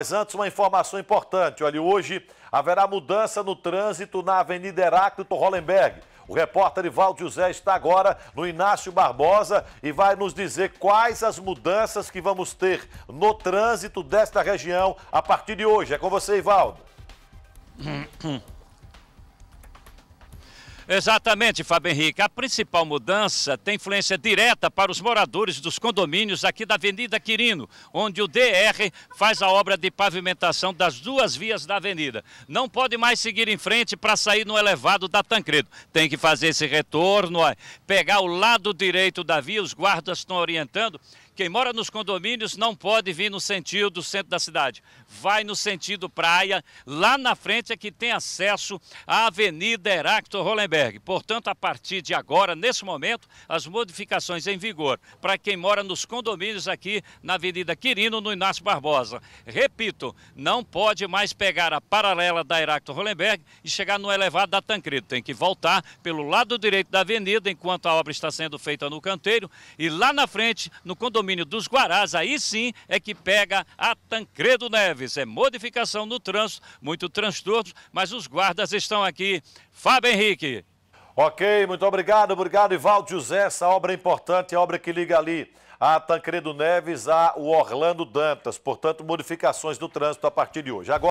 Mas antes, uma informação importante. Olha, hoje haverá mudança no trânsito na Avenida Heráclito Hollenberg. O repórter Ivaldo José está agora no Inácio Barbosa e vai nos dizer quais as mudanças que vamos ter no trânsito desta região a partir de hoje. É com você, Ivaldo. Exatamente, Fábio Henrique. A principal mudança tem influência direta para os moradores dos condomínios aqui da Avenida Quirino, onde o DR faz a obra de pavimentação das duas vias da avenida. Não pode mais seguir em frente para sair no elevado da Tancredo. Tem que fazer esse retorno, pegar o lado direito da via, os guardas estão orientando. Quem mora nos condomínios não pode vir no sentido do centro da cidade. Vai no sentido praia. Lá na frente é que tem acesso à Avenida Heracto Rolenberg. Portanto, a partir de agora, nesse momento, as modificações em vigor para quem mora nos condomínios aqui na Avenida Quirino, no Inácio Barbosa. Repito, não pode mais pegar a paralela da Heráclito Hollenberg e chegar no elevado da Tancredo. Tem que voltar pelo lado direito da avenida, enquanto a obra está sendo feita no canteiro, e lá na frente, no condomínio dos Guarás, aí sim é que pega a Tancredo Neves. É modificação no trânsito, muito transtorno, mas os guardas estão aqui. Fábio Henrique. Ok, muito obrigado, obrigado, Ivaldo José. Essa obra é importante, é a obra que liga ali a Tancredo Neves, a o Orlando Dantas. Portanto, modificações do trânsito a partir de hoje. Agora...